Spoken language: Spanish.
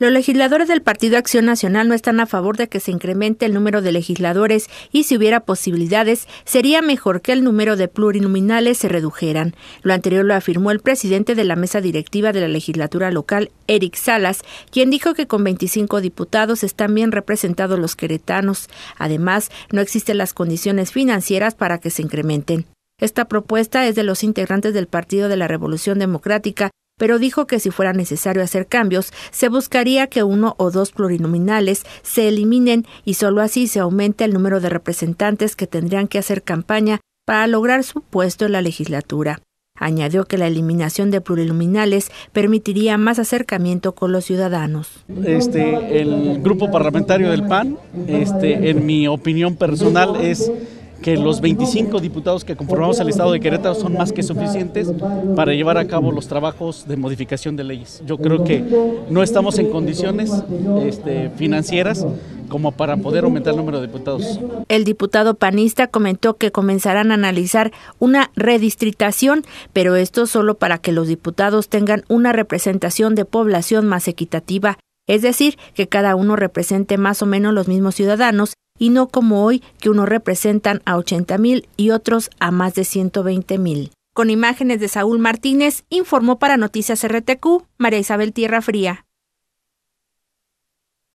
Los legisladores del Partido Acción Nacional no están a favor de que se incremente el número de legisladores y si hubiera posibilidades, sería mejor que el número de plurinominales se redujeran. Lo anterior lo afirmó el presidente de la mesa directiva de la legislatura local, Eric Salas, quien dijo que con 25 diputados están bien representados los queretanos. Además, no existen las condiciones financieras para que se incrementen. Esta propuesta es de los integrantes del Partido de la Revolución Democrática, pero dijo que si fuera necesario hacer cambios, se buscaría que uno o dos plurinominales se eliminen y solo así se aumente el número de representantes que tendrían que hacer campaña para lograr su puesto en la legislatura. Añadió que la eliminación de plurinominales permitiría más acercamiento con los ciudadanos. Este, el grupo parlamentario del PAN, este, en mi opinión personal, es que los 25 diputados que conformamos el Estado de Querétaro son más que suficientes para llevar a cabo los trabajos de modificación de leyes. Yo creo que no estamos en condiciones este, financieras como para poder aumentar el número de diputados. El diputado panista comentó que comenzarán a analizar una redistritación, pero esto solo para que los diputados tengan una representación de población más equitativa es decir, que cada uno represente más o menos los mismos ciudadanos y no como hoy que unos representan a 80 mil y otros a más de 120 mil. Con imágenes de Saúl Martínez, informó para Noticias RTQ María Isabel Tierra Fría.